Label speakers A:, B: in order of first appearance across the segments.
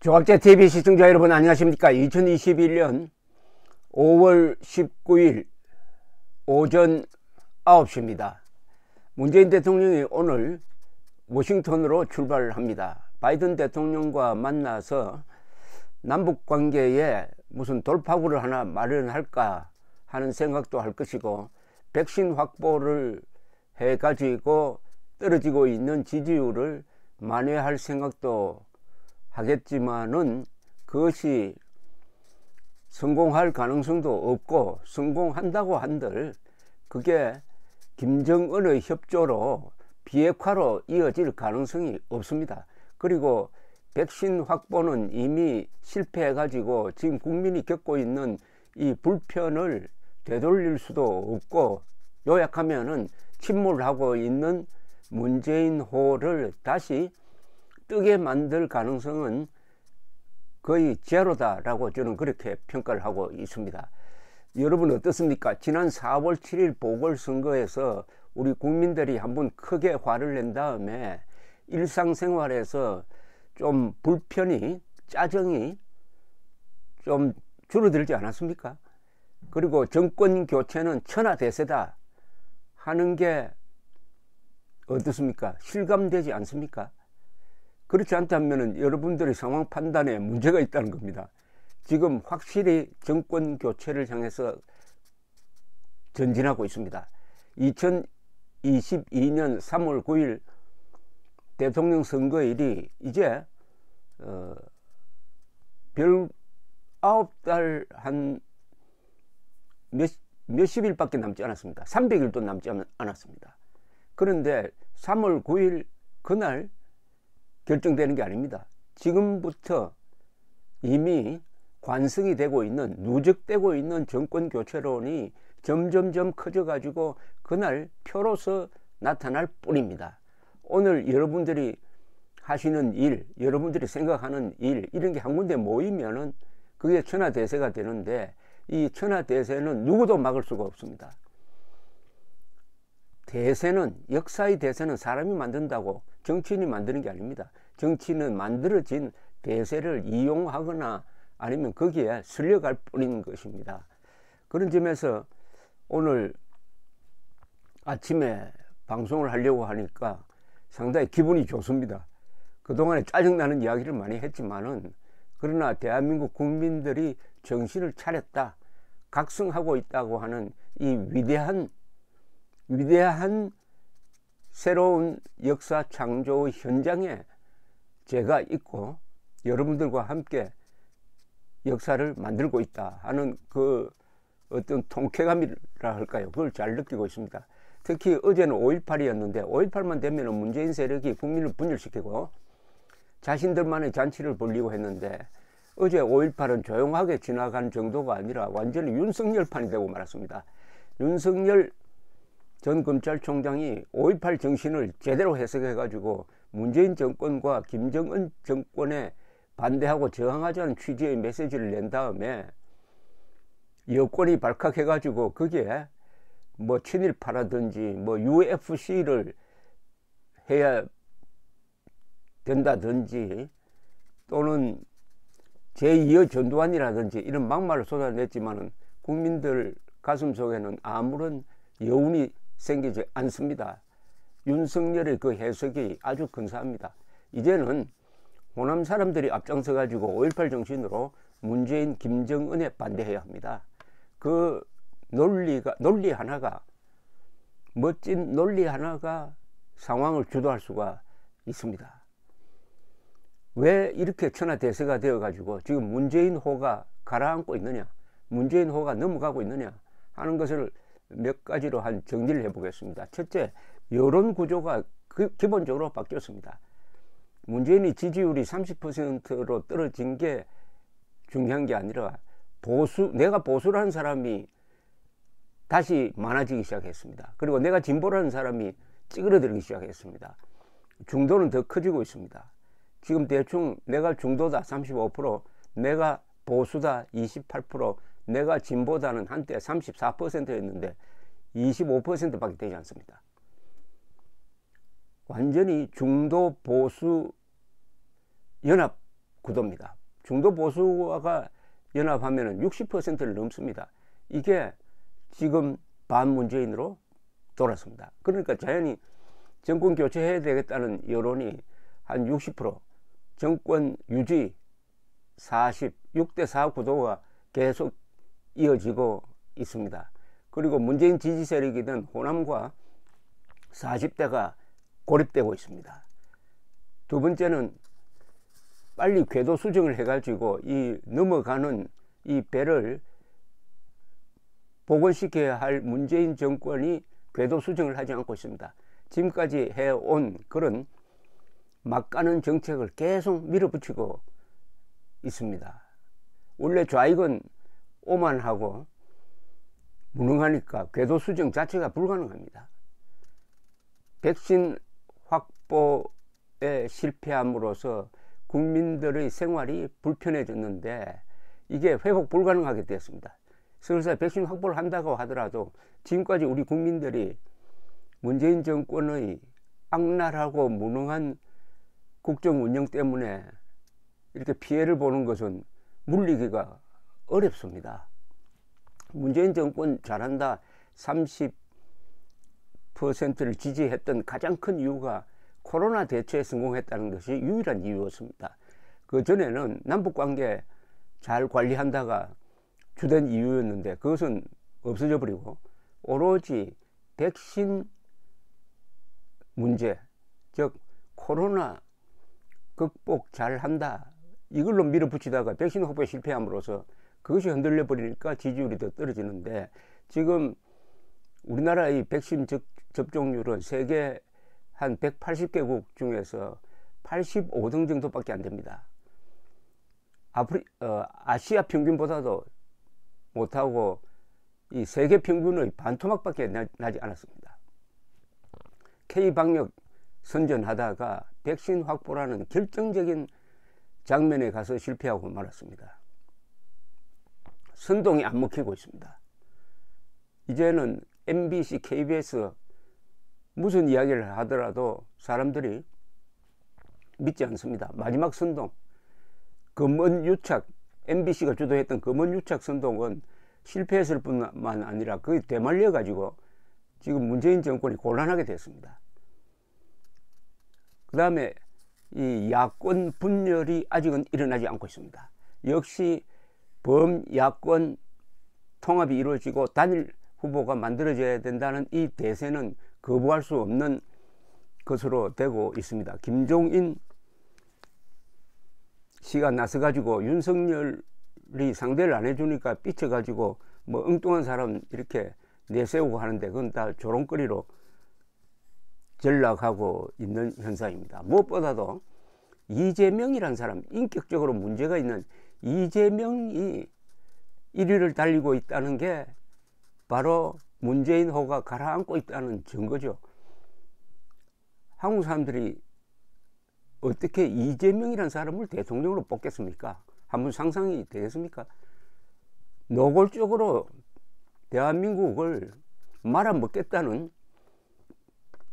A: 조각제 TV 시청자 여러분 안녕하십니까 2021년 5월 19일 오전 9시입니다 문재인 대통령이 오늘 워싱턴으로 출발합니다 바이든 대통령과 만나서 남북 관계에 무슨 돌파구를 하나 마련할까 하는 생각도 할 것이고 백신 확보를 해 가지고 떨어지고 있는 지지율을 만회할 생각도 하겠지만은 그것이 성공할 가능성도 없고 성공한다고 한들 그게 김정은의 협조로 비핵화로 이어질 가능성이 없습니다. 그리고 백신 확보는 이미 실패해 가지고 지금 국민이 겪고 있는 이 불편을 되돌릴 수도 없고 요약하면은 침몰하고 있는 문재인 호를 다시 뜨게 만들 가능성은 거의 제로다라고 저는 그렇게 평가를 하고 있습니다. 여러분 어떻습니까? 지난 4월 7일 보궐선거에서 우리 국민들이 한번 크게 화를 낸 다음에 일상생활에서 좀 불편이, 짜증이 좀 줄어들지 않았습니까? 그리고 정권 교체는 천하대세다 하는 게 어떻습니까? 실감되지 않습니까? 그렇지 않다면 여러분들의 상황 판단에 문제가 있다는 겁니다. 지금 확실히 정권 교체를 향해서 전진하고 있습니다. 2022년 3월 9일 대통령 선거일이 이제 어, 별 아홉 달한 몇, 십 일밖에 남지 않았습니다. 300일도 남지 않았습니다. 그런데 3월 9일 그날 결정되는 게 아닙니다. 지금부터 이미 관성이 되고 있는 누적되고 있는 정권 교체론이 점점점 커져 가지고 그날 표로서 나타날 뿐입니다. 오늘 여러분들이 하시는 일, 여러분들이 생각하는 일 이런 게 한 군데 모이면은 그게 천하 대세가 되는데 이 천하 대세는 누구도 막을 수가 없습니다. 대세는 역사의 대세는 사람이 만든다고 정치인이 만드는 게 아닙니다. 정치는 만들어진 대세를 이용하거나 아니면 거기에 슬려갈 뿐인 것입니다. 그런 점에서 오늘 아침에 방송을 하려고 하니까 상당히 기분이 좋습니다. 그동안에 짜증나는 이야기를 많이 했지만은 그러나 대한민국 국민들이 정신을 차렸다. 각성하고 있다고 하는 이 위대한 위대한 새로운 역사 창조 현장에 제가 있고 여러분들과 함께 역사를 만들고 있다 하는 그 어떤 통쾌감이라 할까요? 그걸 잘 느끼고 있습니다. 특히 어제는 5.18이었는데 5.18만 되면 문재인 세력이 국민을 분열시키고 자신들만의 잔치를 벌리고 했는데 어제 5.18은 조용하게 지나간 정도가 아니라 완전히 윤석열판이 되고 말았습니다. 윤석열 전 검찰총장이 5.18 정신을 제대로 해석해가지고 문재인 정권과 김정은 정권에 반대하고 저항하지 않은 취지의 메시지를 낸 다음에 여권이 발칵해가지고 그게 뭐 친일파라든지 뭐 UFC를 해야 된다든지 또는 제2의 전두환이라든지 이런 막말을 쏟아냈지만은 국민들 가슴 속에는 아무런 여운이 생기지 않습니다. 윤석열의 그 해석이 아주 근사합니다. 이제는 호남 사람들이 앞장서 가지고 5.18 정신으로 문재인 김정은에 반대해야 합니다. 그 논리가 논리 하나가 멋진 논리 하나가 상황을 주도할 수가 있습니다. 왜 이렇게 천하 대세가 되어 가지고 지금 문재인 호가 가라앉고 있느냐, 문재인 호가 넘어가고 있느냐 하는 것을 몇 가지로 한 정리를 해보겠습니다. 첫째, 여론 구조가 그 기본적으로 바뀌었습니다. 문재인이 지지율이 30%로 떨어진 게 중요한 게 아니라 보수 내가 보수라는 사람이 다시 많아지기 시작했습니다. 그리고 내가 진보라는 사람이 찌그러들기 시작했습니다. 중도는 더 커지고 있습니다. 지금 대충 내가 중도다 35%, 내가 보수다 28%, 내가 진보다는 한때 34%였는데 25%밖에 되지 않습니다. 완전히 중도 보수 연합 구도입니다. 중도 보수가 연합하면 60%를 넘습니다. 이게 지금 반문재인으로 돌았습니다. 그러니까 자연히 정권 교체해야 되겠다는 여론이 한 60%, 정권 유지 40, 6대4 구도가 계속 이어지고 있습니다. 그리고 문재인 지지 세력이든 호남과 40대가 고립되고 있습니다. 두 번째는 빨리 궤도 수정을 해가지고 이 넘어가는 이 배를 복원시켜야 할 문재인 정권이 궤도 수정을 하지 않고 있습니다. 지금까지 해온 그런 막가는 정책을 계속 밀어붙이고 있습니다. 원래 좌익은 오만하고 무능하니까 궤도 수정 자체가 불가능합니다. 백신 확보에 실패함으로써 국민들의 생활이 불편해졌는데 이게 회복 불가능하게 되었습니다. 설사 백신 확보를 한다고 하더라도 지금까지 우리 국민들이 문재인 정권의 악랄하고 무능한 국정 운영 때문에 이렇게 피해를 보는 것은 물리기가 어렵습니다. 문재인 정권 잘한다 30%를 지지했던 가장 큰 이유가 코로나 대처에 성공했다는 것이 유일한 이유였습니다. 그 전에는 남북관계 잘 관리한다가 주된 이유였는데 그것은 없어져 버리고 오로지 백신 문제, 즉 코로나 극복 잘 한다. 이걸로 밀어붙이다가 백신 확보에 실패함으로써 그것이 흔들려 버리니까 지지율이 더 떨어지는데 지금 우리나라의 백신 접종률은 세계 한 180개국 중에서 85등 정도밖에 안 됩니다. 아프리, 어, 아시아 평균보다도 못하고 이 세계 평균의 반토막밖에 나, 지 않았습니다. K방역 선전하다가 백신 확보라는 결정적인 장면에 가서 실패하고 말았습니다. 선동이 안 먹히고 있습니다. 이제는 MBC, KBS 무슨 이야기를 하더라도 사람들이 믿지 않습니다. 마지막 선동, 검은 유착, MBC가 주도했던 검은 유착 선동은 실패했을 뿐만 아니라 그게 되말려 가지고 지금 문재인 정권이 곤란하게 됐습니다. 그 다음에 이 야권 분열이 아직은 일어나지 않고 있습니다. 역시 범야권 통합이 이루어지고 단일 후보가 만들어져야 된다는 이 대세는 거부할 수 없는 것으로 되고 있습니다. 김종인 씨가 나서가지고 윤석열이 상대를 안 해주니까 삐쳐가지고 뭐 엉뚱한 사람 이렇게 내세우고 하는데 그건 다 조롱거리로 전락하고 있는 현상입니다. 무엇보다도 이재명이란 사람, 인격적으로 문제가 있는 이재명이 1위를 달리고 있다는 게 바로 문재인호가 가라앉고 있다는 증거죠. 한국 사람들이 어떻게 이재명이라는 사람을 대통령으로 뽑겠습니까? 한번 상상이 되겠습니까? 노골적으로 대한민국을 말아먹겠다는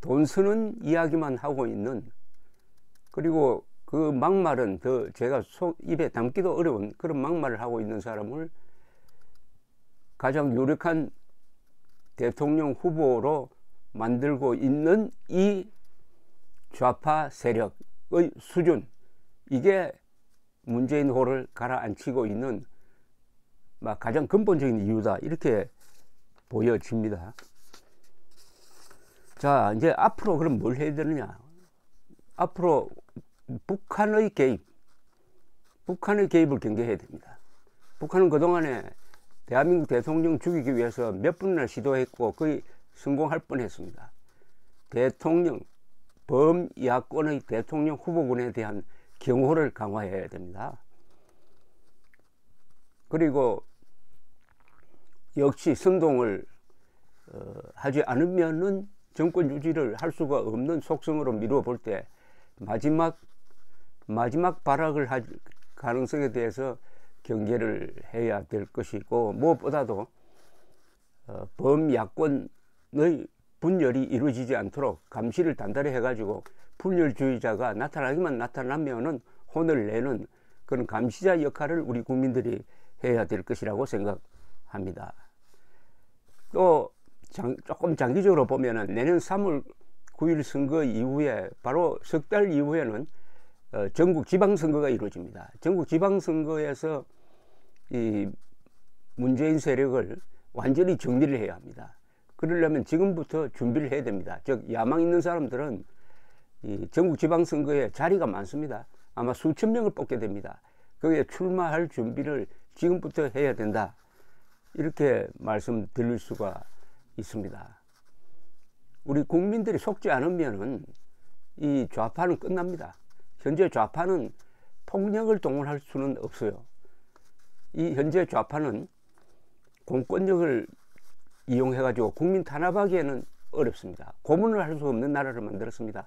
A: 돈 쓰는 이야기만 하고 있는 그리고 그 막말은 더 제가 속 입에 담기도 어려운 그런 막말을 하고 있는 사람을 가장 유력한 대통령 후보로 만들고 있는 이 좌파 세력의 수준 이게 문재인호를 가라앉히고 있는 막 가장 근본적인 이유다 이렇게 보여집니다. 자 이제 앞으로 그럼 뭘 해야 되느냐? 앞으로 북한의 개입, 북한의 개입을 경계해야 됩니다. 북한은 그동안에 대한민국 대통령 죽이기 위해서 몇분이나 시도했고 거의 성공할 뻔했습니다. 대통령 범야권의 대통령 후보군에 대한 경호를 강화해야 됩니다. 그리고 역시 선동을 어, 하지 않으면은 정권 유지를 할 수가 없는 속성으로 미루어 볼 때 마지막 마지막 발악을 할 가능성에 대해서 경계를 해야 될 것이고 무엇보다도 어, 범야권의 분열이 이루어지지 않도록 감시를 단단히 해가지고 분열주의자가 나타나기만 나타나면은 혼을 내는 그런 감시자 역할을 우리 국민들이 해야 될 것이라고 생각합니다. 또 장, 조금 장기적으로 보면은 내년 3월 9일 선거 이후에 바로 석 달 이후에는 어, 전국 지방선거가 이루어집니다. 전국 지방선거에서 이 문재인 세력을 완전히 정리를 해야 합니다. 그러려면 지금부터 준비를 해야 됩니다. 즉 야망 있는 사람들은 이 전국 지방선거에 자리가 많습니다. 아마 수천 명을 뽑게 됩니다. 거기에 출마할 준비를 지금부터 해야 된다. 이렇게 말씀드릴 수가 있습니다. 우리 국민들이 속지 않으면이 좌파는 끝납니다. 현재 좌파는 폭력을 동원할 수는 없어요. 이 현재 좌파는 공권력을 이용해가지고 국민 탄압하기에는 어렵습니다. 고문을 할 수 없는 나라를 만들었습니다.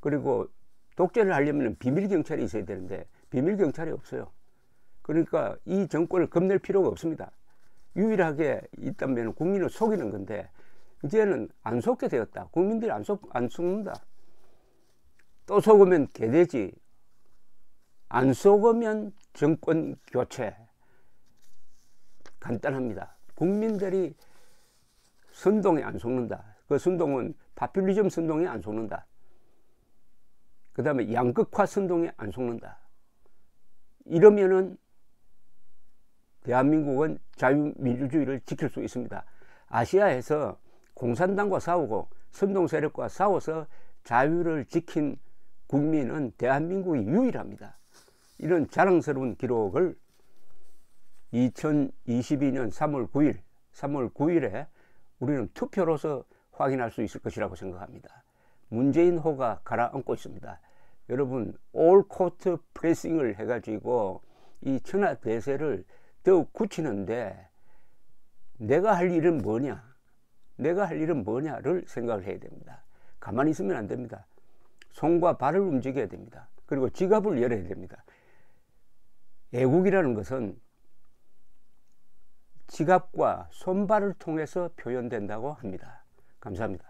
A: 그리고 독재를 하려면 비밀 경찰이 있어야 되는데 비밀 경찰이 없어요. 그러니까 이 정권을 겁낼 필요가 없습니다. 유일하게 있다면 국민을 속이는 건데 이제는 안 속게 되었다. 국민들이 안, 속, 안 속는다. 또 속으면 개돼지 안 속으면 정권 교체 간단합니다 국민들이 선동에 안 속는다 그 선동은 파퓰리즘 선동에 안 속는다 그 다음에 양극화 선동에 안 속는다 이러면은 대한민국은 자유민주주의를 지킬 수 있습니다 아시아에서 공산당과 싸우고 선동세력과 싸워서 자유를 지킨 국민은 대한민국이 유일합니다. 이런 자랑스러운 기록을 2022년 3월 9일, 3월 9일에 우리는 투표로서 확인할 수 있을 것이라고 생각합니다. 문재인 호가 가라앉고 있습니다. 여러분 올 코트 프레싱을 해가지고 이 천하 대세를 더욱 굳히는데 내가 할 일은 뭐냐? 내가 할 일은 뭐냐를 생각을 해야 됩니다. 가만히 있으면 안 됩니다. 손과 발을 움직여야 됩니다. 그리고 지갑을 열어야 됩니다. 애국이라는 것은 지갑과 손발을 통해서 표현된다고 합니다. 감사합니다.